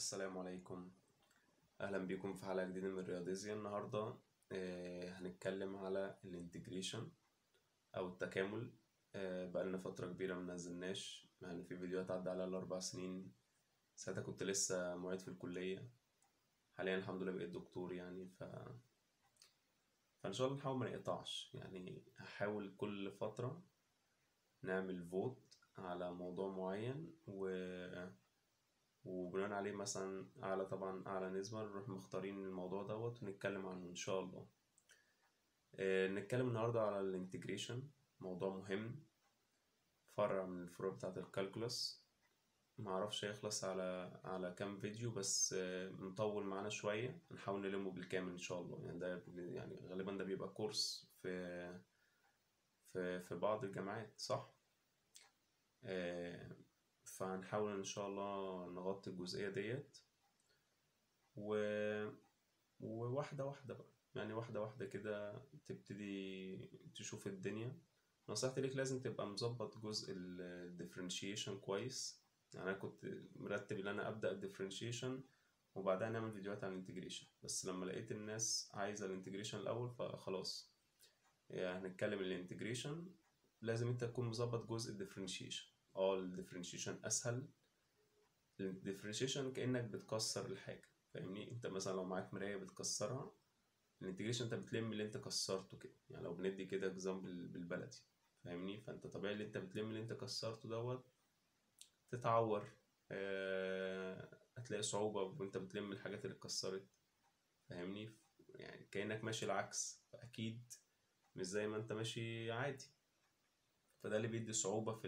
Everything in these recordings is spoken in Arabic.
السلام عليكم اهلا بيكم في حلقه جديده من رياضيزيا النهارده آه، هنتكلم على الانتجريشن او التكامل بقى آه، بقالنا فتره كبيره ما نزلناش يعني في فيديوهات عدى على الاربع سنين ساعتها كنت لسه معيد في الكليه حاليا الحمد لله بقيت دكتور يعني ف فان شاء الله نحاول ما نقطعش يعني هحاول كل فتره نعمل فوت على موضوع معين و وبناء عليه مثلا أعلى طبعا أعلى نسبة نروح مختارين الموضوع دوت ونتكلم عنه إن شاء الله آه نتكلم النهاردة على الانتجريشن موضوع مهم فرع من الفروع بتاعة الكالكولس معرفش هيخلص على على كام فيديو بس آه، مطول معانا شوية هنحاول نلمه بالكامل إن شاء الله يعني ده يعني غالبا ده بيبقى كورس في في في بعض الجامعات صح؟ آه فهنحاول ان شاء الله نغطي الجزئية ديت و... وواحدة واحدة بقى يعني واحدة واحدة كده تبتدي تشوف الدنيا نصيحتي ليك لازم تبقى مظبط جزء الديفرنشيشن كويس يعني انا كنت مرتب ان انا ابدا الديفرنشيشن وبعدها نعمل فيديوهات عن الانتجريشن بس لما لقيت الناس عايزه الانتجريشن الاول فخلاص يعني هنتكلم الانتجريشن لازم انت تكون مظبط جزء الديفرنشيشن اه الديفرنشيشن اسهل الديفرنشيشن كانك بتكسر الحاجه فاهمني انت مثلا لو معاك مرايه بتكسرها الانتجريشن انت بتلم اللي انت كسرته كده يعني لو بندي كده اكزامبل بالبلدي فاهمني فانت طبيعي اللي انت بتلم اللي انت كسرته دوت تتعور آه، هتلاقي صعوبة وانت بتلم الحاجات اللي اتكسرت فاهمني يعني كأنك ماشي العكس فأكيد مش زي ما انت ماشي عادي فده اللي بيدي صعوبة في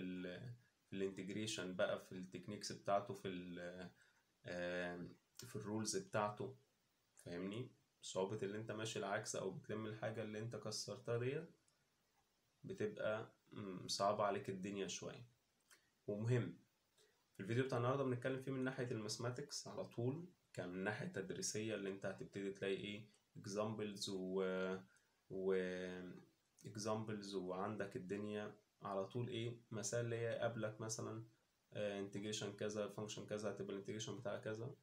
في الانتجريشن بقى في التكنيكس بتاعته في ال آه، في الرولز بتاعته فاهمني صعوبة اللي انت ماشي العكس او بتلم الحاجة اللي انت كسرتها ديت بتبقى صعبة عليك الدنيا شوية ومهم في الفيديو بتاع النهاردة بنتكلم فيه من ناحية الماثماتكس على طول كمن ناحية تدريسية اللي انت هتبتدي تلاقي ايه examples و و examples وعندك الدنيا على طول ايه مسائل اللي هي قابلك مثلا انتجريشن آه، كذا فانكشن كذا هتبقى الانتجريشن بتاع كذا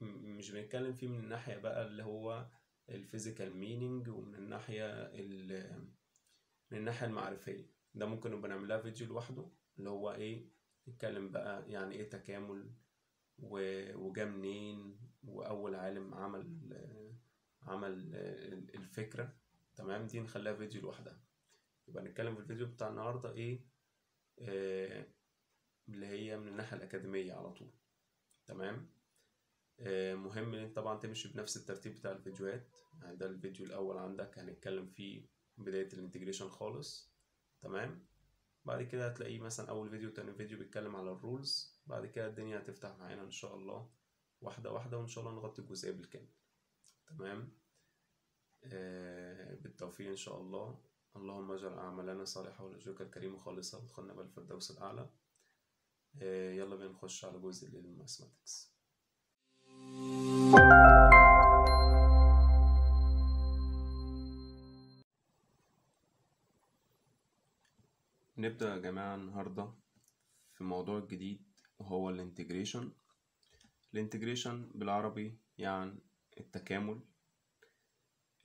مش بنتكلم فيه من الناحية بقى اللي هو الفيزيكال مينينج ومن الناحية من الناحية المعرفية ده ممكن نبقى نعملها فيديو لوحده اللي هو ايه نتكلم بقى يعني ايه تكامل وجا منين واول عالم عمل عمل الفكرة تمام دي نخليها فيديو لوحدها يبقى نتكلم في الفيديو بتاع النهاردة ايه آه اللي هي من الناحية الأكاديمية على طول تمام آه مهم ان طبعا تمشي بنفس الترتيب بتاع الفيديوهات يعني ده الفيديو الأول عندك هنتكلم فيه بداية الانتجريشن خالص تمام بعد كده هتلاقيه مثلا أول فيديو تاني فيديو بيتكلم على الرولز بعد كده الدنيا هتفتح معانا إن شاء الله واحدة واحدة وإن شاء الله نغطي الجزئية بالكامل تمام آه بالتوفيق إن شاء الله اللهم اجعل أعمالنا صالحة ولوجهك الكريم خالصة وادخلنا بالفردوس الأعلى آه، يلا بينا نخش على جزء الماثماتكس نبدأ يا جماعة النهاردة في موضوع جديد وهو الانتجريشن الانتجريشن بالعربي يعني التكامل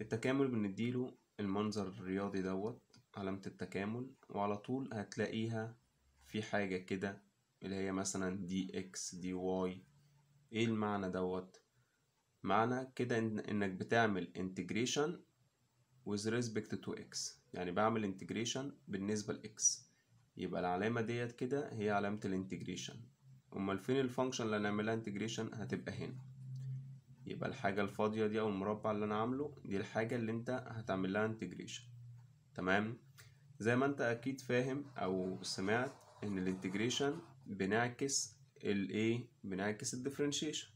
التكامل بنديله المنظر الرياضي دوت علامة التكامل وعلى طول هتلاقيها في حاجة كده اللي هي مثلا دي اكس دي واي ايه المعنى دوت معنى كده إن انك بتعمل انتجريشن with respect to x يعني بعمل انتجريشن بالنسبة لاكس x يبقى العلامة ديت كده هي علامة الانتجريشن امال فين الفانكشن اللي هنعملها انتجريشن هتبقى هنا يبقى الحاجة الفاضية دي أو المربع اللي أنا عامله دي الحاجة اللي أنت هتعمل لها انتجريشن تمام زي ما أنت أكيد فاهم أو سمعت إن الانتجريشن بنعكس الإيه بنعكس الديفرنشيشن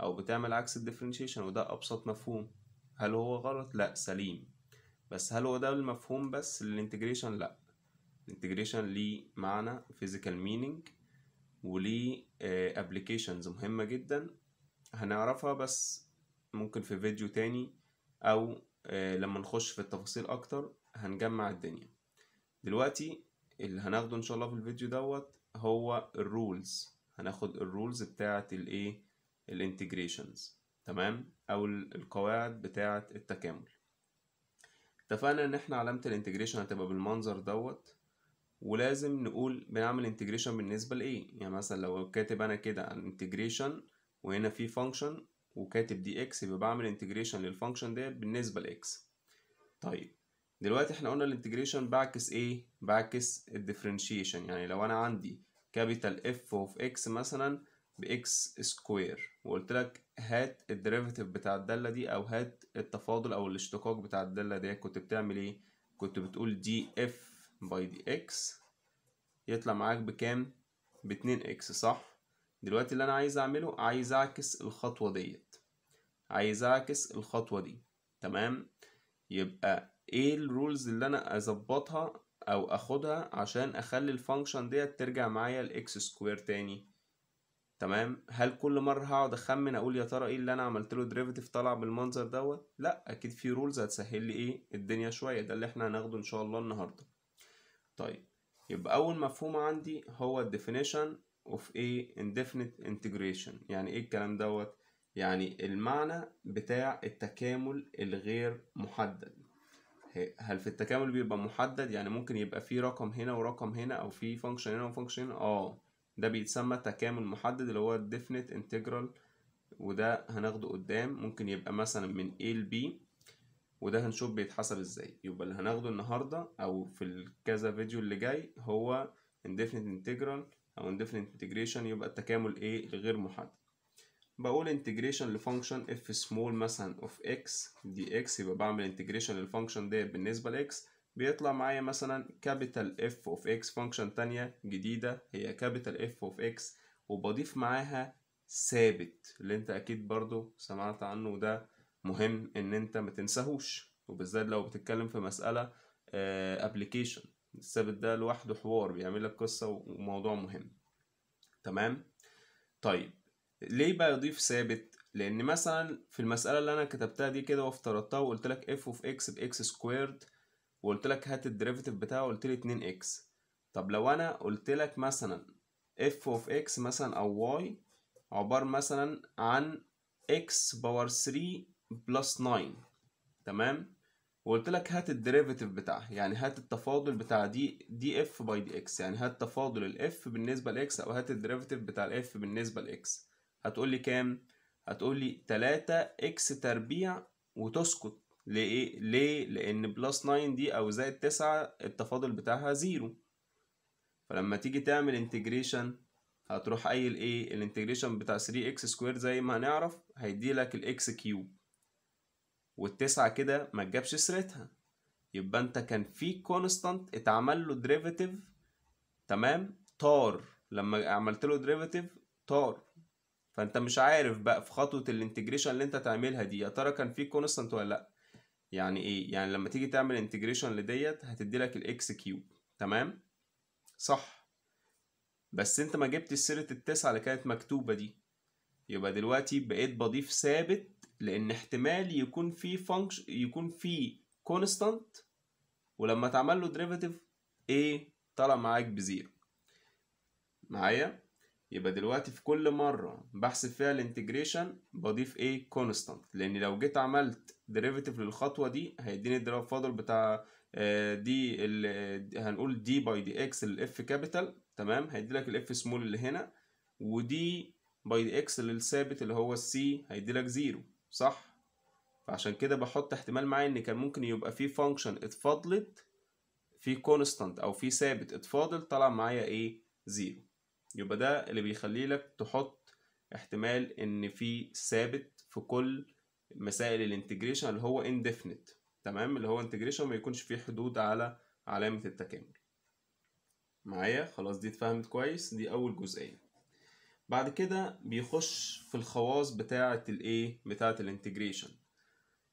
أو بتعمل عكس الديفرنشيشن وده أبسط مفهوم هل هو غلط؟ لأ سليم بس هل هو ده المفهوم بس للانتجريشن؟ لأ الانتجريشن ليه معنى physical meaning وليه ابلكيشنز آه، مهمة جدا هنعرفها بس ممكن في فيديو تاني او آه، لما نخش في التفاصيل اكتر هنجمع الدنيا دلوقتي اللي هناخده ان شاء الله في الفيديو دوت هو الرولز هناخد الرولز بتاعه الايه الانتجريشنز تمام او القواعد بتاعه التكامل اتفقنا ان احنا علامه الانتجريشن هتبقى بالمنظر دوت ولازم نقول بنعمل انتجريشن بالنسبه لايه يعني مثلا لو كاتب انا كده انتجريشن وهنا في فانكشن وكاتب دي اكس يبقى بعمل انتجريشن للفانكشن ده بالنسبه لاكس طيب دلوقتي احنا قلنا الانتجريشن بعكس ايه بعكس الديفرنشيشن يعني لو انا عندي كابيتال اف اوف اكس مثلا باكس سكوير وقلت لك هات الديريفاتيف بتاع الداله دي او هات التفاضل او الاشتقاق بتاع الداله دي كنت بتعمل ايه كنت بتقول دي اف باي دي اكس يطلع معاك بكام باتنين اكس صح دلوقتي اللي انا عايز اعمله عايز اعكس الخطوة ديت عايز اعكس الخطوة دي تمام يبقى ايه الرولز اللي انا اظبطها او اخدها عشان اخلي الفانكشن ديت ترجع معايا الاكس سكوير تاني تمام هل كل مرة هقعد اخمن اقول يا ترى ايه اللي انا عملت له ديريفيتيف طلع بالمنظر دوت لا اكيد في رولز هتسهل لي ايه الدنيا شوية ده اللي احنا هناخده ان شاء الله النهاردة طيب يبقى اول مفهوم عندي هو الديفينيشن of a indefinite integration يعني ايه الكلام دوت يعني المعنى بتاع التكامل الغير محدد هل في التكامل بيبقى محدد يعني ممكن يبقى في رقم هنا ورقم هنا او في فانكشن هنا وفانكشن هنا اه ده بيتسمى تكامل محدد اللي هو definite integral وده هناخده قدام ممكن يبقى مثلا من A ل B وده هنشوف بيتحسب ازاي يبقى اللي هناخده النهارده او في الكذا فيديو اللي جاي هو indefinite integral او indifferent integration يبقى التكامل ايه غير محدد بقول integration لفانكشن f small مثلا of x دي يبقى بعمل integration للفانكشن ديت بالنسبة ل x بيطلع معايا مثلا capital f of x فانكشن تانية جديدة هي capital f of x وبضيف معاها ثابت اللي انت اكيد برضو سمعت عنه وده مهم ان انت ما تنساهوش وبالذات لو بتتكلم في مسألة آه، application الثابت ده لوحده حوار بيعمل لك قصة وموضوع مهم تمام طيب ليه بقى يضيف ثابت لان مثلا في المسألة اللي انا كتبتها دي كده وافترضتها وقلت لك اف اوف اكس باكس سكويرد وقلت لك هات الديريفيتيف بتاعه وقلت لي 2 اكس طب لو انا قلت لك مثلا اف اوف اكس مثلا او واي عبارة مثلا عن اكس باور 3 بلس 9 تمام وقلت لك هات الديريفيتيف بتاعها يعني هات التفاضل بتاع دي دي اف باي دي اكس يعني هات تفاضل الاف بالنسبه لاكس او هات الديريفيتيف بتاع الاف بالنسبه لاكس هتقول لي كام هتقول لي 3 اكس تربيع وتسكت ليه ليه لان بلس 9 دي او زائد 9 التفاضل بتاعها زيرو فلما تيجي تعمل انتجريشن هتروح قايل ايه الانتجريشن بتاع 3 اكس سكوير زي ما هنعرف هيدي لك الاكس كيوب والتسعة كده ما تجابش سيرتها يبقى انت كان في كونستانت اتعمل له دريفيتيف تمام طار لما عملت له دريفيتيف طار فانت مش عارف بقى في خطوه الانتجريشن اللي انت تعملها دي يا ترى كان في كونستانت ولا لا يعني ايه يعني لما تيجي تعمل انتجريشن لديت هتدي لك الاكس كيوب تمام صح بس انت ما جبتش سيره التسعه اللي كانت مكتوبه دي يبقى دلوقتي بقيت بضيف ثابت لان احتمال يكون في فانكشن يكون في كونستانت ولما اتعمل له ديريفاتيف ايه طلع معاك بزيرو معايا يبقى دلوقتي في كل مرة بحسب فيها الانتجريشن بضيف ايه كونستانت لان لو جيت عملت ديريفاتيف للخطوة دي هيديني فاضل بتاع دي آه، آه، هنقول دي باي دي اكس للاف كابيتال تمام هيدي لك الاف سمول اللي هنا ودي باي دي اكس للثابت اللي هو السي هيدي لك زيرو صح فعشان كده بحط احتمال معايا ان كان ممكن يبقى في فانكشن اتفضلت في كونستانت او في ثابت اتفاضل طلع معايا ايه زيرو يبقى ده اللي بيخلي لك تحط احتمال ان في ثابت في كل مسائل الانتجريشن اللي هو انديفنت تمام اللي هو انتجريشن ما يكونش فيه حدود على علامة التكامل معايا خلاص دي اتفهمت كويس دي اول جزئية بعد كده بيخش في الخواص بتاعة الايه بتاعة الانتجريشن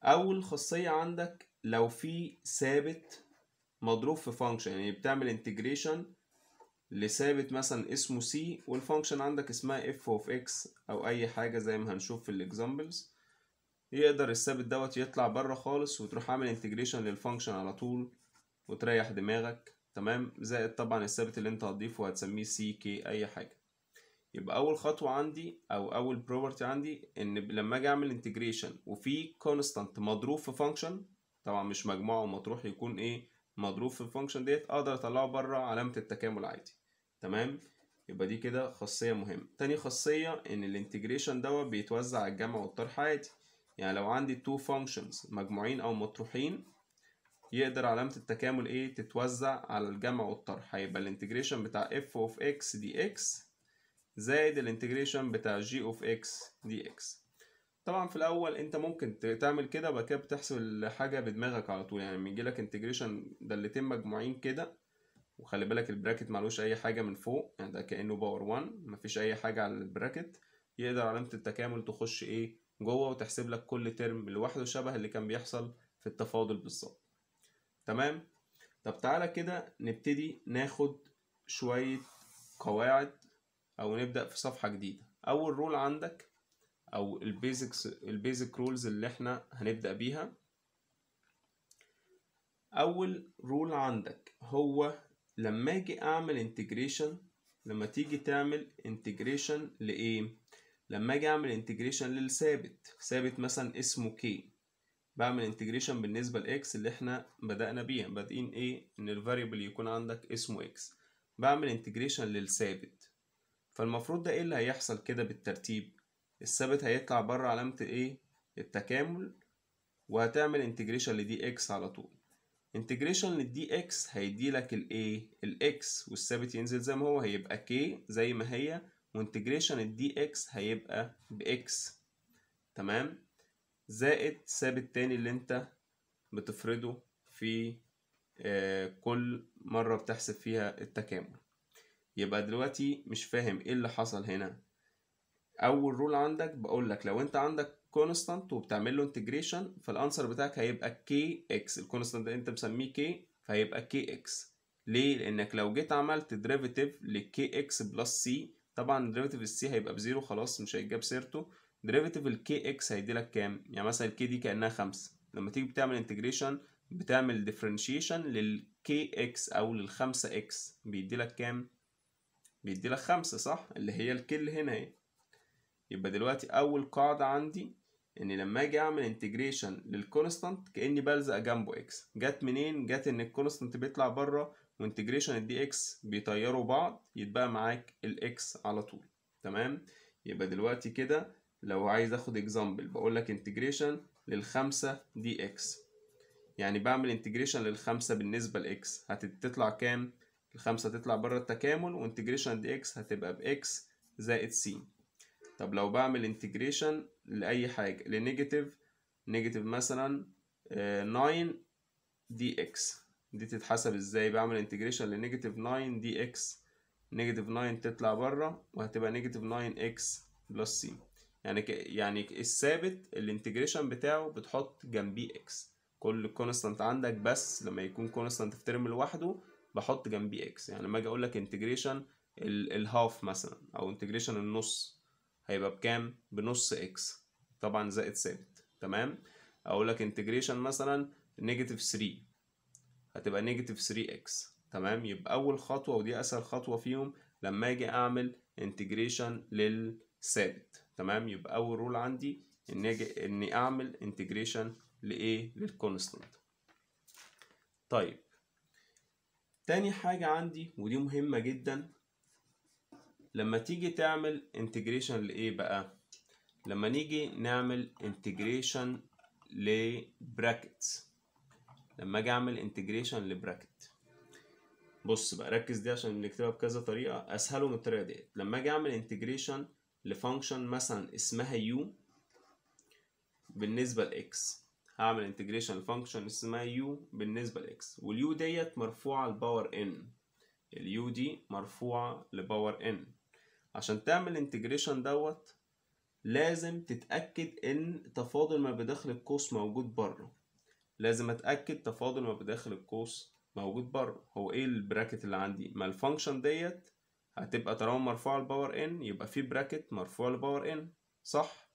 اول خاصية عندك لو في ثابت مضروب في فانكشن يعني بتعمل انتجريشن لثابت مثلا اسمه سي والفانكشن عندك اسمها اف اوف اكس او اي حاجة زي ما هنشوف في الاكزامبلز يقدر الثابت دوت يطلع بره خالص وتروح عامل انتجريشن للفانكشن على طول وتريح دماغك تمام زائد طبعا الثابت اللي انت هتضيفه هتسميه سي كي اي حاجة يبقى اول خطوه عندي او اول بروبرتي عندي ان لما اجي اعمل انتجريشن وفي كونستانت مضروب في فانكشن طبعا مش مجموعه ومطروح يكون ايه مضروب في الفانكشن ديت اقدر اطلعه بره علامه التكامل عادي تمام يبقى دي كده خاصيه مهمه تاني خاصيه ان الانتجريشن دوت بيتوزع على الجمع والطرح عادي يعني لو عندي تو فانكشنز مجموعين او مطروحين يقدر علامه التكامل ايه تتوزع على الجمع والطرح هيبقى الانتجريشن بتاع f of x dx زائد الانتجريشن بتاع جي اوف اكس دي اكس طبعا في الاول انت ممكن تعمل كده وبعد كده بتحسب الحاجه بدماغك على طول يعني لما يجي لك انتجريشن دالتين مجموعين كده وخلي بالك البراكت معلوش اي حاجه من فوق يعني ده كانه باور 1 مفيش اي حاجه على البراكت يقدر علامه التكامل تخش ايه جوه وتحسب لك كل ترم لوحده شبه اللي كان بيحصل في التفاضل بالظبط تمام طب تعالى كده نبتدي ناخد شويه قواعد او نبدا في صفحه جديده اول رول عندك او البيزكس البيزك رولز اللي احنا هنبدا بيها اول رول عندك هو لما اجي اعمل انتجريشن لما تيجي تعمل انتجريشن لايه لما اجي اعمل انتجريشن للثابت ثابت مثلا اسمه كي بعمل انتجريشن بالنسبه لاكس اللي احنا بدانا بيها بادئين ايه ان الفاريبل يكون عندك اسمه اكس بعمل انتجريشن للثابت فالمفروض ده ايه اللي هيحصل كده بالترتيب الثابت هيطلع بره علامة الايه التكامل وهتعمل انتجريشن لدي اكس على طول انتجريشن للدي اكس هيدي لك الايه الاكس والثابت ينزل زي ما هو هيبقى كي زي ما هي وانتجريشن الدي اكس هيبقى باكس تمام زائد ثابت تاني اللي انت بتفرضه في آه، كل مرة بتحسب فيها التكامل يبقى دلوقتي مش فاهم ايه اللي حصل هنا اول رول عندك بقول لك لو انت عندك كونستانت وبتعمل له انتجريشن فالانسر بتاعك هيبقى كي اكس الكونستانت ده انت مسميه كي فهيبقى كي اكس ليه لانك لو جيت عملت ديريفيتيف للكي اكس بلس سي طبعا ديريفيتيف السي هيبقى بزيرو خلاص مش هيتجاب سيرته ديريفيتيف الكي اكس هيديلك كام يعني مثلا الكي دي كانها خمسة لما تيجي بتعمل انتجريشن بتعمل ديفرنشيشن للكي اكس او للخمسة اكس بيديلك كام بيدي لك خمسة صح اللي هي الكل هنا اهي يبقى دلوقتي اول قاعدة عندي ان لما اجي اعمل انتجريشن للكونستانت كاني بلزق جنبه اكس جت منين جت ان الكونستانت بيطلع بره وانتجريشن الدي اكس بيطيروا بعض يتبقى معاك الاكس على طول تمام يبقى دلوقتي كده لو عايز اخد اكزامبل بقول لك انتجريشن للخمسة دي اكس يعني بعمل انتجريشن للخمسة بالنسبة لاكس هتطلع كام الخمسة تطلع بره التكامل وانتجريشن دي اكس هتبقى باكس زائد سي طب لو بعمل انتجريشن لأي حاجة لنيجاتيف نيجاتيف مثلا آه، ناين دي اكس دي تتحسب ازاي بعمل انتجريشن لنيجاتيف ناين دي اكس نيجاتيف ناين تطلع بره وهتبقى نيجاتيف ناين اكس بلس سي يعني ك... يعني الثابت الانتجريشن بتاعه بتحط جنبيه اكس كل كونستانت عندك بس لما يكون كونستانت في ترم لوحده بحط جنبيه اكس يعني لما اجي اقول لك انتجريشن الهاف مثلا او انتجريشن النص هيبقى بكام بنص اكس طبعا زائد ثابت تمام اقول لك انتجريشن مثلا نيجاتيف 3 هتبقى نيجاتيف 3 اكس تمام يبقى اول خطوه ودي اسهل خطوه فيهم لما اجي اعمل انتجريشن للثابت تمام يبقى اول رول عندي ان اجي اني اعمل انتجريشن لايه للكونستانت طيب تاني حاجة عندي ودي مهمة جدا لما تيجي تعمل انتجريشن لإيه بقى لما نيجي نعمل انتجريشن لبراكتس لما اجي اعمل انتجريشن لبراكت بص بقى ركز دي عشان نكتبها بكذا طريقة اسهله من الطريقة ديت لما اجي اعمل انتجريشن لفانكشن مثلا اسمها يو بالنسبة لإكس هعمل انتجريشن لفانكشن اسمها يو بالنسبه لاكس واليو ديت مرفوعه لباور ان اليو دي مرفوعه لباور ان عشان تعمل انتجريشن دوت لازم تتاكد ان تفاضل ما بداخل القوس موجود بره لازم اتاكد تفاضل ما بداخل القوس موجود بره هو ايه البراكت اللي عندي ما الفانكشن ديت هتبقى طالما مرفوعه لباور ان يبقى في براكت مرفوع لباور ان صح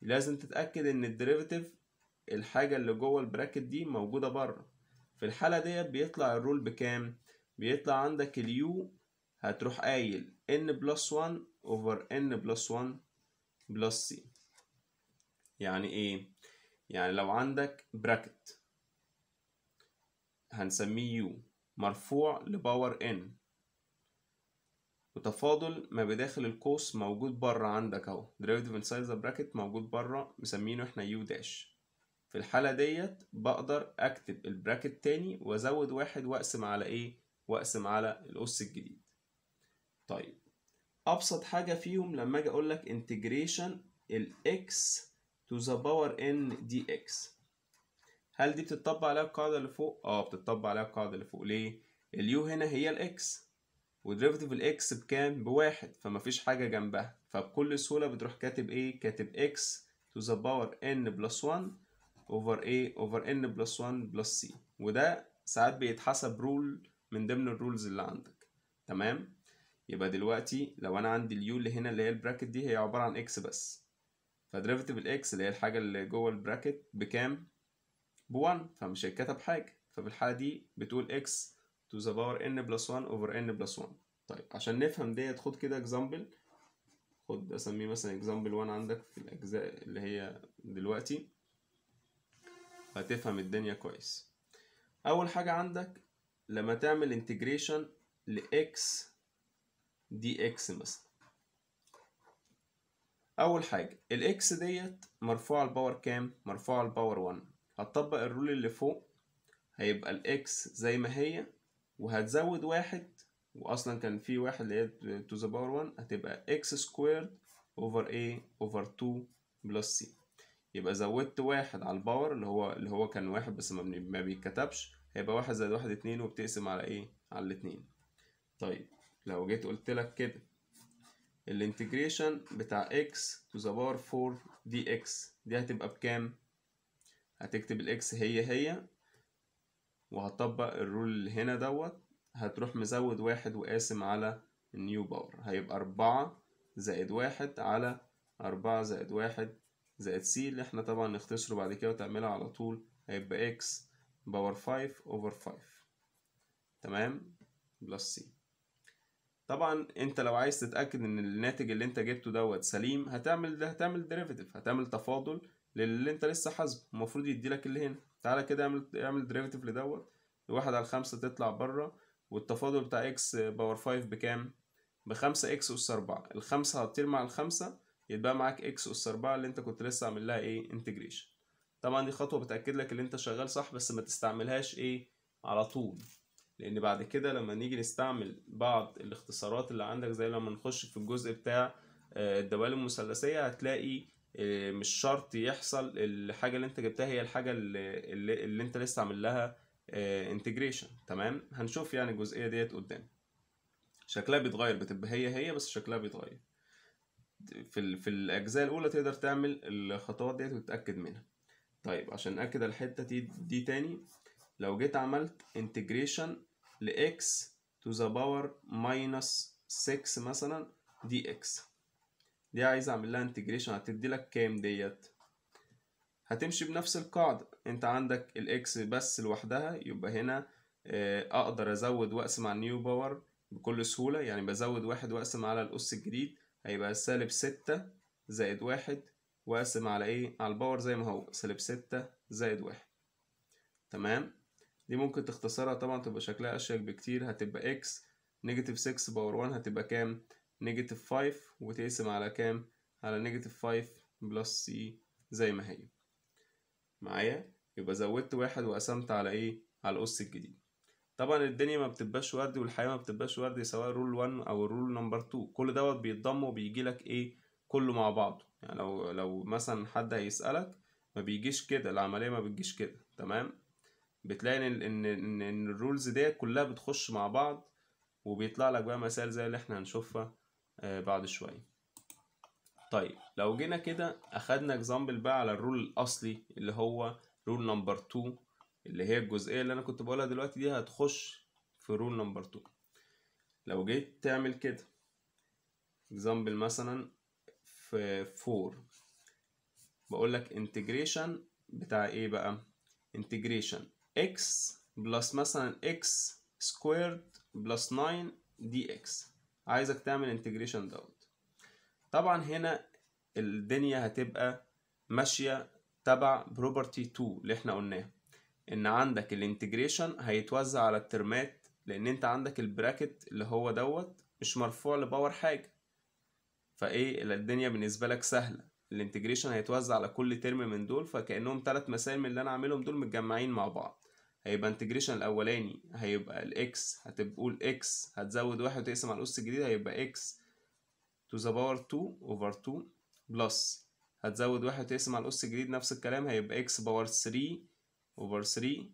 لازم تتاكد ان الديريفيتيف الحاجة اللي جوه البراكت دي موجودة بره في الحالة ديت بيطلع الرول بكام؟ بيطلع عندك اليو هتروح قايل n بلس 1 over n بلس 1 بلس c يعني ايه؟ يعني لو عندك براكت هنسميه يو مرفوع لباور n وتفاضل ما بداخل القوس موجود بره عندك اهو derivative inside the bracket موجود بره مسمينه احنا يو داش في الحالة ديت بقدر أكتب البراكت تاني وأزود واحد وأقسم على إيه؟ وأقسم على الأس الجديد طيب أبسط حاجة فيهم لما أجي أقول لك integration الـ x to the power n dx هل دي بتطبق عليها القاعدة اللي فوق؟ اه بتطبق عليها القاعدة اللي فوق ليه؟ اليو هنا هي الاكس وديريفيتيف الاكس بكام؟ بواحد فمفيش حاجة جنبها فبكل سهولة بتروح كاتب ايه؟ كاتب اكس to the power n بلس 1 اوفر a اوفر ان بلس 1 بلس سي وده ساعات بيتحسب رول من ضمن الرولز اللي عندك تمام يبقى دلوقتي لو انا عندي اليو اللي هنا اللي هي البراكت دي هي عباره عن اكس بس فدريفيتيف الاكس اللي هي الحاجه اللي جوه البراكت بكام ب1 فمش هيتكتب حاجه ففي الحاله دي بتقول اكس تو ذا باور ان بلس 1 اوفر ان بلس 1 طيب عشان نفهم ديت خد كده اكزامبل خد اسميه مثلا اكزامبل 1 عندك في الاجزاء اللي هي دلوقتي هتفهم الدنيا كويس اول حاجه عندك لما تعمل انتجريشن لاكس دي اكس مثلا اول حاجه ال x ديت مرفوعه الباور كام مرفوعه الباور 1 هتطبق الرول اللي فوق هيبقى ال x زي ما هي وهتزود واحد واصلا كان في واحد اللي هي to the power 1 هتبقى x squared over a over 2 plus c يبقى زودت واحد على الباور اللي هو اللي هو كان واحد بس ما بيتكتبش هيبقى واحد زائد واحد اتنين وبتقسم على ايه على الاتنين طيب لو جيت قلت لك كده الانتجريشن بتاع x to the power 4 dx دي هتبقى بكام هتكتب الاكس هي هي وهطبق الرول اللي هنا دوت هتروح مزود واحد وقاسم على النيو باور هيبقى أربعة زائد واحد على أربعة زائد واحد زائد سي اللي احنا طبعا نختصره بعد كده وتعملها على طول هيبقى اكس باور 5 اوفر 5 تمام بلس سي طبعا انت لو عايز تتاكد ان الناتج اللي انت جبته دوت سليم هتعمل ده هتعمل ديريفيتيف هتعمل تفاضل للي انت لسه حاسبه المفروض يديلك اللي هنا تعالى كده اعمل اعمل ديريفيتيف لدوت واحد على خمسة تطلع بره والتفاضل بتاع اكس باور 5 بكام بخمسة اكس أس أربعة الخمسة هتطير مع الخمسة يتبقى معاك اكس اس 4 اللي انت كنت لسه عامل لها ايه انتجريشن طبعا دي خطوه بتاكد لك ان انت شغال صح بس ما تستعملهاش ايه على طول لان بعد كده لما نيجي نستعمل بعض الاختصارات اللي عندك زي لما نخش في الجزء بتاع آه، الدوال المثلثيه هتلاقي آه، مش شرط يحصل الحاجه اللي انت جبتها هي الحاجه اللي, اللي انت لسه عامل لها انتجريشن آه، تمام هنشوف يعني الجزئيه ديت قدام شكلها بيتغير بتبقى هي هي بس شكلها بيتغير في في الاجزاء الاولى تقدر تعمل الخطوات ديت وتتاكد منها طيب عشان ناكد الحته دي, دي تاني لو جيت عملت انتجريشن لاكس تو ذا باور ماينس 6 مثلا دي اكس دي عايز اعمل لها انتجريشن هتدي لك كام ديت هتمشي بنفس القاعده انت عندك الاكس بس لوحدها يبقى هنا آه، اقدر ازود واقسم على النيو باور بكل سهوله يعني بزود واحد واقسم على الاس الجديد هيبقى سالب ستة زائد واحد واقسم على ايه على الباور زي ما هو سالب ستة زائد واحد تمام دي ممكن تختصرها طبعا تبقى شكلها اشيك بكتير هتبقى اكس نيجاتيف 6 باور 1 هتبقى كام نيجاتيف 5 وتقسم على كام على نيجاتيف 5 بلس سي زي ما هي معايا يبقى زودت واحد وقسمت على ايه على الاس الجديد طبعا الدنيا ما بتبقاش وردي والحياه ما بتبقاش وردي سواء رول 1 او رول نمبر 2 كل دوت بيتضم وبيجي لك ايه كله مع بعضه يعني لو لو مثلا حد هيسالك ما بيجيش كده العمليه ما بتجيش كده تمام بتلاقي ان ان ان, إن الرولز دي كلها بتخش مع بعض وبيطلع لك بقى مسائل زي اللي احنا هنشوفها آه، بعد شويه طيب لو جينا كده اخدنا اكزامبل بقى على الرول الاصلي اللي هو رول نمبر 2 اللي هي الجزئية اللي أنا كنت بقولها دلوقتي دي هتخش في رول نمبر 2 لو جيت تعمل كده example مثلا في 4 بقول لك انتجريشن بتاع ايه بقى انتجريشن x بلس مثلا x سكويرد بلس 9 دي اكس عايزك تعمل انتجريشن دوت طبعا هنا الدنيا هتبقى ماشية تبع بروبرتي 2 اللي احنا قلناها ان عندك الانتجريشن هيتوزع على الترمات لان انت عندك البراكت اللي هو دوت مش مرفوع لباور حاجه فايه الدنيا بالنسبه لك سهله الانتجريشن هيتوزع على كل ترم من دول فكانهم ثلاث مسائل من اللي انا عاملهم دول متجمعين مع بعض هيبقى انتجريشن الاولاني هيبقى الاكس هتقول اكس هتزود واحد وتقسم على الاس الجديد هيبقى اكس تو ذا باور 2 اوفر 2 بلس هتزود واحد وتقسم على الاس الجديد نفس الكلام هيبقى اكس باور 3 over 3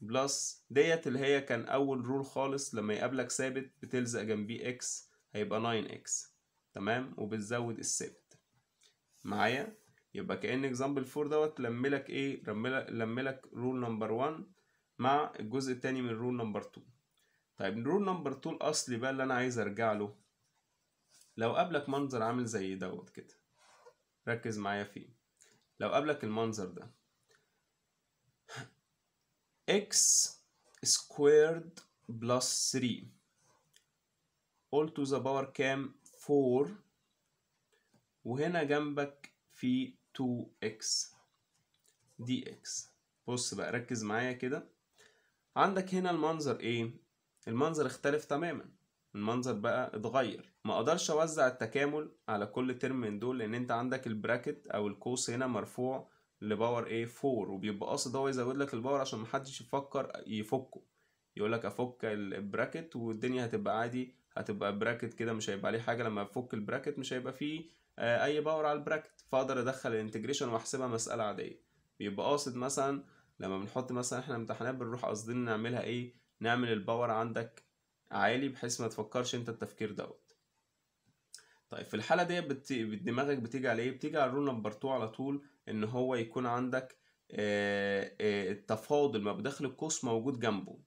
بلس ديت اللي هي كان أول رول خالص لما يقابلك ثابت بتلزق جنبيه إكس هيبقى 9x تمام وبتزود الثابت معايا يبقى كأن اكزامبل 4 دوت لملك إيه لملك, لملك رول نمبر 1 مع الجزء التاني من رول نمبر 2 طيب رول نمبر 2 الأصلي بقى اللي أنا عايز أرجع له لو قابلك منظر عامل زي دوت كده ركز معايا فيه لو قابلك المنظر ده x squared plus 3 all to the power كام 4 وهنا جنبك في 2x dx بص بقى ركز معايا كده عندك هنا المنظر ايه المنظر اختلف تماما المنظر بقى اتغير ما اقدرش اوزع التكامل على كل ترم من دول لان انت عندك البراكت او القوس هنا مرفوع لباور اي 4 وبيبقى قاصد هو يزود لك الباور عشان محدش يفكر يفكه يقول لك افك البراكت والدنيا هتبقى عادي هتبقى براكت كده مش هيبقى عليه حاجه لما افك البراكت مش هيبقى فيه آه، اي باور على البراكت فاقدر ادخل الانتجريشن واحسبها مساله عاديه بيبقى قاصد مثلا لما بنحط مثلا احنا امتحانات بنروح قاصدين نعملها ايه نعمل الباور عندك عالي بحيث ما تفكرش انت التفكير دوت طيب في الحاله دي بت... دماغك بتيجي على ايه بتيجي على الرول نمبر 2 على طول ان هو يكون عندك آه، آه، التفاضل ما بداخل القوس موجود جنبه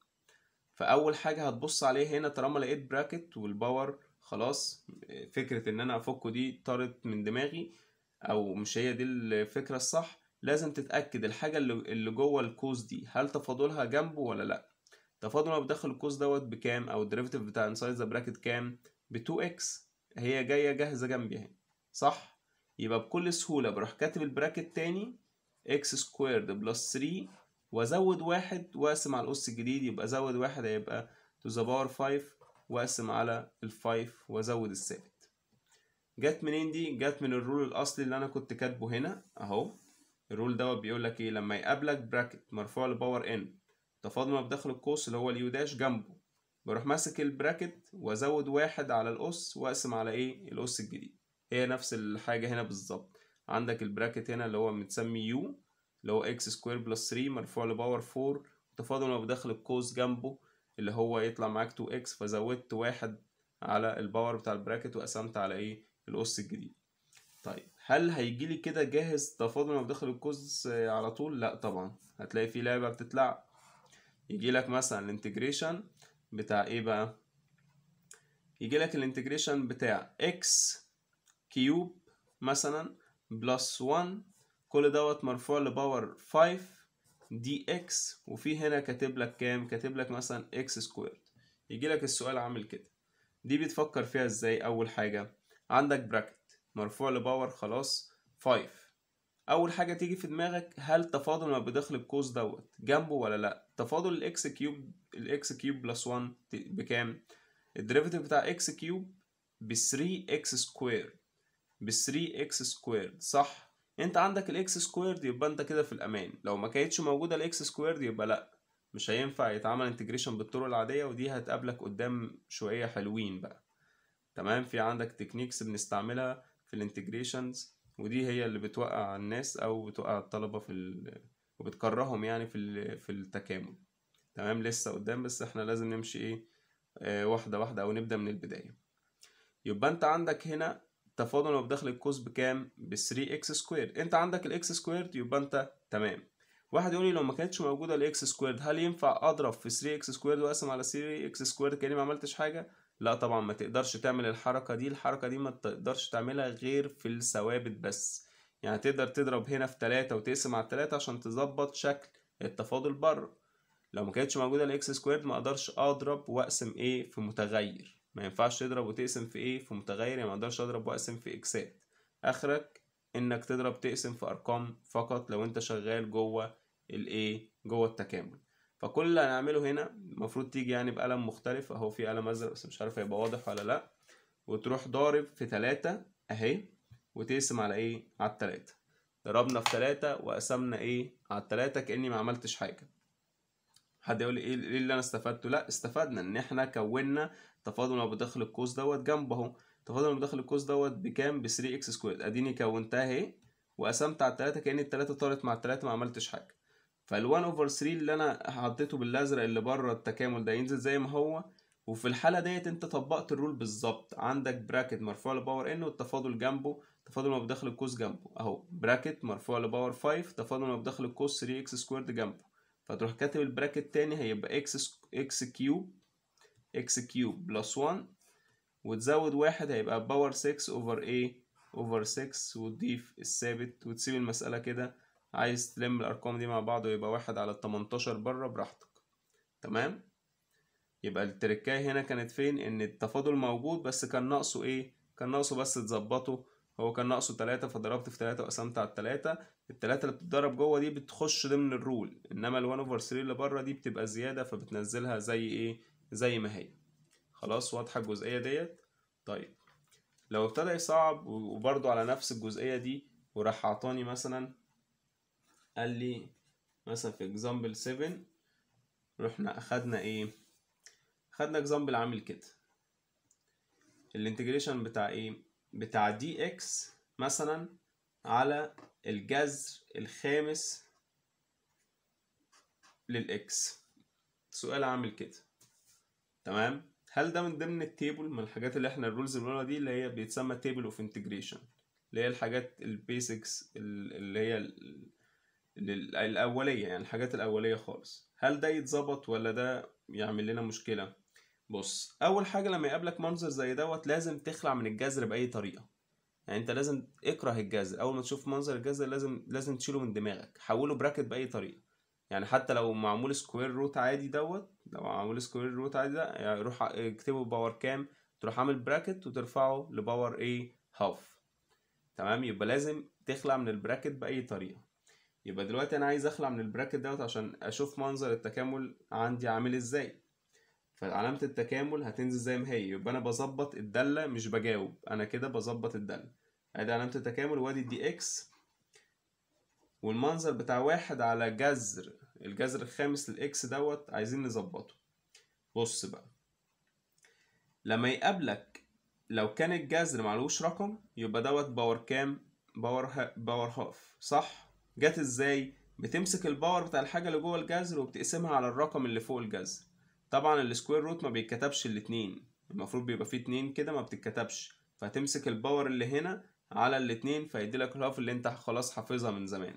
فاول حاجه هتبص عليها هنا طالما لقيت براكت والباور خلاص فكره ان انا افكه دي طارت من دماغي او مش هي دي الفكره الصح لازم تتاكد الحاجه اللي جوه القوس دي هل تفاضلها جنبه ولا لا تفاضل ما بداخل القوس دوت بكام او الديريفيتيف بتاع انسايد ذا براكت كام ب 2 اكس هي جايه جاهزه جنبي اهي صح يبقى بكل سهولة بروح كاتب البراكت تاني اكس سكويرد بلس 3 وازود واحد واقسم على الأس الجديد يبقى ازود واحد هيبقى to the باور 5 واقسم على 5 وازود الثابت. جت منين دي؟ جت من الرول الأصلي اللي أنا كنت كاتبه هنا أهو الرول دوت بيقول لك إيه لما يقابلك براكت مرفوع لباور إن تفاضل ما بداخل القوس اللي هو اليو داش جنبه بروح ماسك البراكت وازود واحد على الأس واقسم على إيه؟ الأس الجديد هي نفس الحاجة هنا بالظبط عندك البراكت هنا اللي هو متسمي يو اللي هو اكس سكوير بلس 3 مرفوع لباور 4 تفاضل ما بدخل الكوز جنبه اللي هو يطلع معاك 2 اكس فزودت واحد على الباور بتاع البراكت وقسمت على ايه الاس الجديد طيب هل هيجيلي كده جاهز تفاضل ما بدخل الكوز على طول لا طبعا هتلاقي في لعبة بتتلعب يجيلك مثلا الانتجريشن بتاع ايه بقى يجيلك الانتجريشن بتاع اكس كيوب مثلا بلس 1 كل دوت مرفوع لباور 5 دي اكس وفي هنا كاتب لك كام كاتب لك مثلا اكس سكويرد يجي لك السؤال عامل كده دي بتفكر فيها ازاي اول حاجه عندك براكت مرفوع لباور خلاص 5 اول حاجه تيجي في دماغك هل تفاضل ما بدخل القوس دوت جنبه ولا لا تفاضل الاكس كيوب الاكس كيوب بلس 1 بكام الدريفيتيف بتاع اكس كيوب ب 3 اكس سكوير ب 3 اكس سكويرد صح انت عندك الاكس سكويرد يبقى انت كده في الامان لو ما كانتش موجوده الاكس سكويرد يبقى لا مش هينفع يتعمل انتجريشن بالطرق العاديه ودي هتقابلك قدام شويه حلوين بقى تمام في عندك تكنيكس بنستعملها في الانتجريشنز ودي هي اللي بتوقع الناس او بتوقع الطلبه في ال... وبتكرههم يعني في ال... في التكامل تمام لسه قدام بس احنا لازم نمشي ايه آه، واحده واحده او نبدا من البدايه يبقى انت عندك هنا تفاضل مبدخل القوس بكام ب 3 اكس سكوير انت عندك الاكس سكوير يبقى انت تمام واحد يقول لي لو ما كانتش موجوده الاكس سكوير هل ينفع اضرب في 3 اكس سكوير واقسم على 3 اكس سكوير كاني ما عملتش حاجه لا طبعا ما تقدرش تعمل الحركه دي الحركه دي ما تقدرش تعملها غير في الثوابت بس يعني تقدر تضرب هنا في 3 وتقسم على 3 عشان تظبط شكل التفاضل بره لو ما كانتش موجوده الاكس سكوير ما اقدرش اضرب واقسم ايه في متغير ما ينفعش تضرب وتقسم في ايه في متغير يعني ما اقدرش اضرب واقسم في اكسات اخرك انك تضرب تقسم في ارقام فقط لو انت شغال جوه الايه جوه التكامل فكل اللي هنعمله هنا المفروض تيجي يعني بقلم مختلف اهو في قلم ازرق بس مش عارف هيبقى واضح ولا لا وتروح ضارب في تلاتة اهي وتقسم على ايه على التلاتة ضربنا في تلاتة وقسمنا ايه على التلاتة كأني ما عملتش حاجة حد يقول لي ايه, إيه اللي انا استفدته لا استفدنا ان احنا كونا تفاضل ما بداخل القوس دوت جنب اهو تفاضل ما بداخل القوس دوت بكام ب 3 اكس سكوير اديني كونتها اهي وقسمت على الثلاثة كان التلاتة طارت مع التلاتة ما عملتش حاجه فال1 اوفر 3 اللي انا حطيته بالازرق اللي بره التكامل ده ينزل زي ما هو وفي الحاله ديت انت طبقت الرول بالظبط عندك براكت مرفوع لباور ان والتفاضل جنبه تفاضل ما بداخل القوس جنبه اهو براكت مرفوع لباور 5 تفاضل ما بداخل القوس 3 اكس سكويرد جنبه فتروح كاتب البراكت تاني هيبقى اكس اكس كيوب اكس كيوب بلس 1 وتزود واحد هيبقى باور 6 اوفر ايه اوفر 6 وتضيف الثابت وتسيب المسألة كده عايز تلم الأرقام دي مع بعض ويبقى واحد على التمنتاشر بره براحتك تمام يبقى التركاية هنا كانت فين إن التفاضل موجود بس كان ناقصه إيه كان ناقصه بس تظبطه هو كان ناقصه تلاتة فضربت في تلاتة وقسمت على التلاتة التلاتة اللي بتتضرب جوه دي بتخش ضمن الرول إنما 1 أوفر 3 اللي بره دي بتبقى زيادة فبتنزلها زي إيه زي ما هي خلاص واضحة الجزئية ديت طيب لو ابتدى يصعب وبرضو على نفس الجزئية دي وراح اعطاني مثلا قال لي مثلا في اكزامبل 7 رحنا أخدنا إيه خدنا اكزامبل عامل كده الانتجريشن بتاع إيه بتاع دي إكس مثلا على الجذر الخامس للإكس سؤال عامل كده تمام هل ده من ضمن التيبل من الحاجات اللي احنا الرولز اللي بنقولها دي اللي هي بيتسمى تيبل اوف انتجريشن اللي هي الحاجات البيسكس اللي هي الاوليه يعني الحاجات الاوليه خالص هل ده يتظبط ولا ده يعمل لنا مشكله بص اول حاجه لما يقابلك منظر زي دوت لازم تخلع من الجذر باي طريقه يعني انت لازم اكره الجذر اول ما تشوف منظر الجذر لازم لازم تشيله من دماغك حوله براكت باي طريقه يعني حتى لو معمول سكوير روت عادي دوت لو معمول سكوير روت عادي ده يعني روح اكتبه باور كام تروح عامل براكت وترفعه لباور ايه هاف تمام يبقى لازم تخلع من البراكت باي طريقه يبقى دلوقتي انا عايز اخلع من البراكت دوت عشان اشوف منظر التكامل عندي عامل ازاي فعلامة التكامل هتنزل زي ما هي يبقى انا بظبط الدالة مش بجاوب انا كده بظبط الدالة ادي علامة التكامل وادي دي اكس والمنظر بتاع واحد على جذر الجذر الخامس للاكس دوت عايزين نظبطه بص بقى لما يقابلك لو كان الجذر معلوش رقم يبقى دوت باور كام باور ها باور هاف صح جت ازاي بتمسك الباور بتاع الحاجه اللي جوه الجذر وبتقسمها على الرقم اللي فوق الجذر طبعا السكوير روت ما بيتكتبش الاتنين المفروض بيبقى فيه اتنين كده ما بتتكتبش فهتمسك الباور اللي هنا على الاتنين فيديلك الهاف اللي انت خلاص حافظها من زمان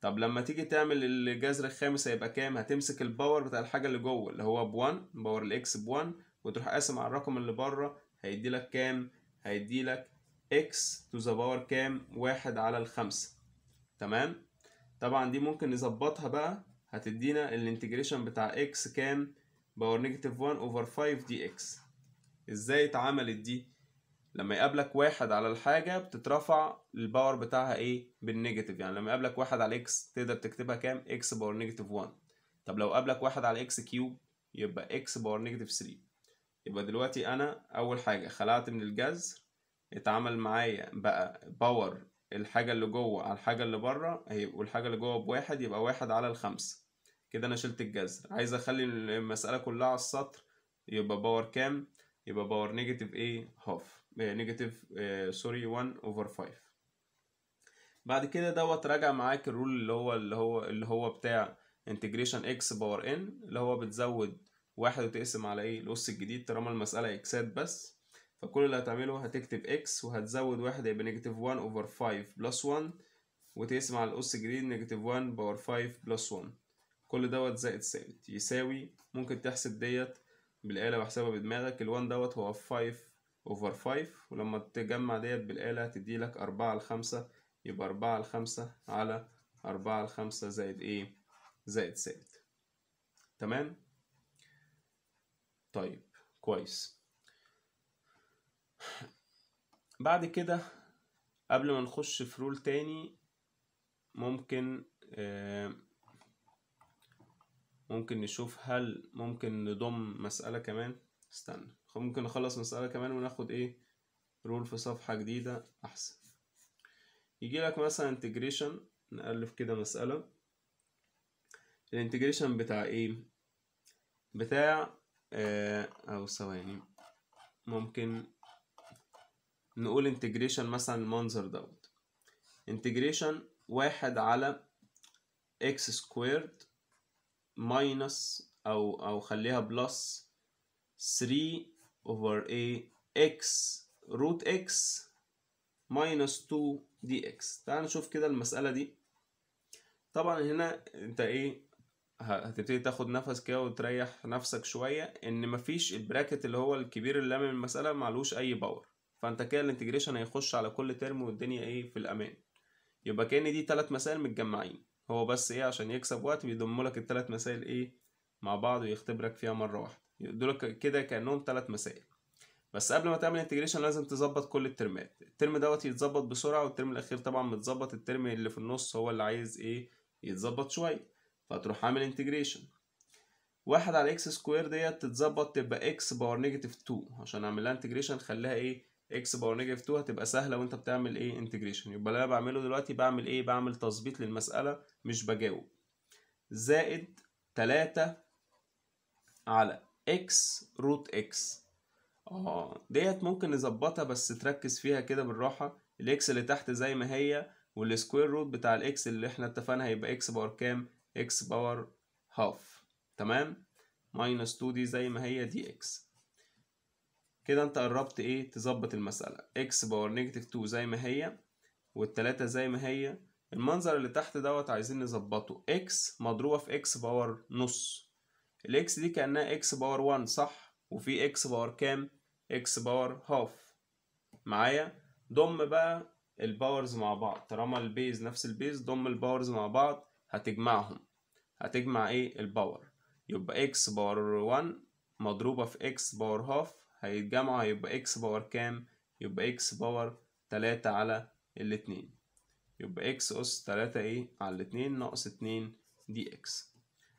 طب لما تيجي تعمل الجذر الخامس هيبقى كام هتمسك الباور بتاع الحاجه اللي جوه اللي هو ب1 باور الاكس ب1 وتروح قاسم على الرقم اللي بره هيدي لك كام هيدي لك اكس تو ذا باور كام واحد على الخمسة تمام طبعا دي ممكن نظبطها بقى هتدينا الانتجريشن بتاع اكس كام باور نيجاتيف 1 اوفر 5 دي اكس ازاي اتعملت دي لما يقابلك واحد على الحاجه بتترفع الباور بتاعها ايه بالنيجاتيف يعني لما يقابلك واحد على اكس تقدر تكتبها كام اكس باور نيجاتيف 1 طب لو قابلك واحد على اكس كيوب يبقى اكس باور نيجاتيف 3 يبقى دلوقتي انا اول حاجه خلعت من الجذر اتعمل معايا بقى باور الحاجه اللي جوه على الحاجه اللي بره اهي والحاجة اللي جوه بواحد يبقى واحد على الخمسه كده انا شلت الجذر عايز اخلي المساله كلها على السطر يبقى باور كام يبقى باور نيجاتيف ايه هاف نيجاتيف سوري 1 اوفر 5 بعد كده دوت راجع معاك الرول اللي هو اللي هو اللي هو بتاع انتجريشن اكس باور ان اللي هو بتزود واحد وتقسم على ايه الاس الجديد طالما المساله اكسات بس فكل اللي هتعمله هتكتب اكس وهتزود واحد هيبقى نيجاتيف 1 اوفر 5 بلس 1 وتقسم على الاس الجديد نيجاتيف 1 باور 5 بلس 1 كل دوت زائد ثابت يساوي ممكن تحسب ديت بالآلة واحسبها بدماغك ال1 دوت هو 5 أوفر 5 ولما تجمع ديت بالآلة هتدي لك أربعة لخمسة يبقى أربعة لخمسة على أربعة لخمسة زائد إيه؟ زائد ستة تمام؟ طيب كويس بعد كده قبل ما نخش في رول تاني ممكن آه ممكن نشوف هل ممكن نضم مسألة كمان استنى ممكن نخلص مسألة كمان وناخد ايه رول في صفحة جديدة احسن يجي لك مثلا انتجريشن نألف كده مسألة الانتجريشن بتاع ايه بتاع آه او ثواني ممكن نقول انتجريشن مثلا المنظر دوت انتجريشن واحد على اكس سكويرد ماينس او او خليها بلس 3 over a x root x minus 2 dx تعال نشوف كده المسألة دي طبعا هنا انت ايه هتبتدي تاخد نفس كده وتريح نفسك شوية ان مفيش البراكت اللي هو الكبير اللي من المسألة معلوش اي باور فانت كده الانتجريشن هيخش على كل ترم والدنيا ايه في الامان يبقى كأن دي تلات مسائل متجمعين هو بس ايه عشان يكسب وقت بيضمولك التلات مسائل ايه مع بعض ويختبرك فيها مرة واحدة دول كده كانهم ثلاث مسائل بس قبل ما تعمل انتجريشن لازم تظبط كل الترمات الترم دوت يتظبط بسرعه والترم الاخير طبعا متظبط الترم اللي في النص هو اللي عايز ايه يتظبط شويه فتروح عامل انتجريشن واحد على اكس سكوير ديت تتظبط تبقى اكس باور نيجاتيف 2 عشان اعمل لها انتجريشن خليها ايه اكس باور نيجاتيف 2 هتبقى سهله وانت بتعمل ايه انتجريشن يبقى اللي انا بعمله دلوقتي بعمل ايه بعمل تظبيط للمساله مش بجاوب زائد 3 على اكس روت اكس اه ديت ممكن نظبطها بس تركز فيها كده بالراحه الاكس اللي تحت زي ما هي والسكوير روت بتاع الاكس اللي احنا اتفقنا هيبقى اكس باور كام اكس باور هاف تمام ماينس 2 دي زي ما هي دي اكس كده انت قربت ايه تظبط المسألة اكس باور نيجاتيف 2 زي ما هي والتلاتة زي ما هي المنظر اللي تحت دوت عايزين نظبطه اكس مضروبة في اكس باور نص الاكس دي كأنها اكس باور 1 صح وفي اكس باور كام اكس باور هاف معايا ضم بقى الباورز مع بعض طالما البيز نفس البيز ضم الباورز مع بعض هتجمعهم هتجمع ايه الباور يبقى اكس باور 1 مضروبة في اكس باور هاف هيتجمعوا هيبقى اكس باور كام يبقى اكس باور 3 على الاتنين يبقى اكس اس 3 ايه على الاتنين ناقص اتنين دي اكس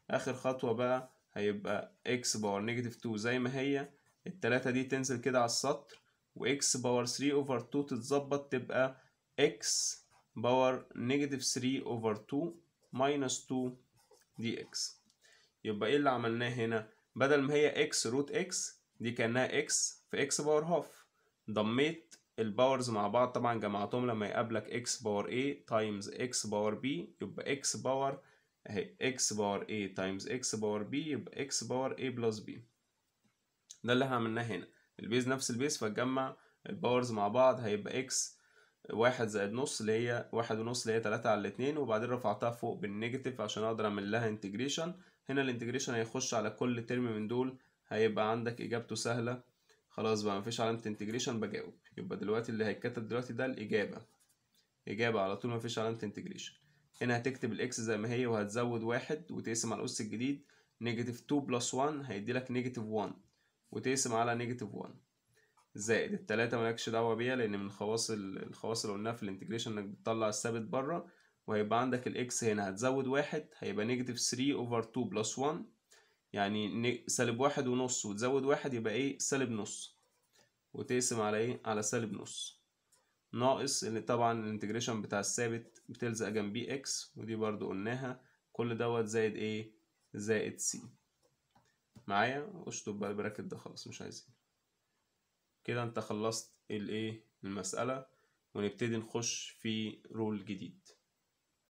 اخر خطوة بقى هيبقى اكس باور نيجاتيف 2 زي ما هي التلاتة دي تنزل كده على السطر و x باور 3 اوفر 2 تتظبط تبقى x باور نيجاتيف 3 اوفر 2 ماينس 2 دي اكس يبقى ايه اللي عملناه هنا بدل ما هي x روت x دي كانها x في x باور هاف ضميت الباورز مع بعض طبعا جمعتهم لما يقابلك x باور a تايمز x باور b يبقى x باور اهي اكس بار A تايمز اكس بار B يبقى اكس بار A بلس B ده اللي احنا عملناه هنا البيز نفس البيز فتجمع الباورز مع بعض هيبقى اكس واحد زائد نص اللي هي واحد ونص اللي هي تلاتة على الاتنين وبعدين رفعتها فوق بالنيجاتيف عشان اقدر اعمل لها انتجريشن هنا الانتجريشن هيخش على كل ترم من دول هيبقى عندك اجابته سهله خلاص بقى مفيش علامه انتجريشن بجاوب يبقى دلوقتي اللي هيتكتب دلوقتي ده الاجابه اجابه على طول مفيش علامه انتجريشن هنا هتكتب الاكس زي ما هي وهتزود واحد وتقسم على الأس الجديد نيجاتيف 2 بلس 1 هيديلك نيجاتيف 1 وتقسم على نيجاتيف 1 زائد التلاتة مالكش دعوة بيها لأن من خواص الخواص اللي قلناها في الانتجريشن إنك بتطلع الثابت بره وهيبقى عندك الإكس هنا هتزود واحد هيبقى نيجاتيف 3 أوفر 2 بلس 1 يعني سالب واحد ونص وتزود واحد يبقى إيه سالب نص وتقسم على إيه على سالب نص ناقص اللي طبعا الانتجريشن بتاع الثابت بتلزق جنبيه اكس ودي برضو قلناها كل دوت زائد ايه زائد سي معايا اشطب بقى البراكت ده خلاص مش عايزين كده انت خلصت الايه المسألة ونبتدي نخش في رول جديد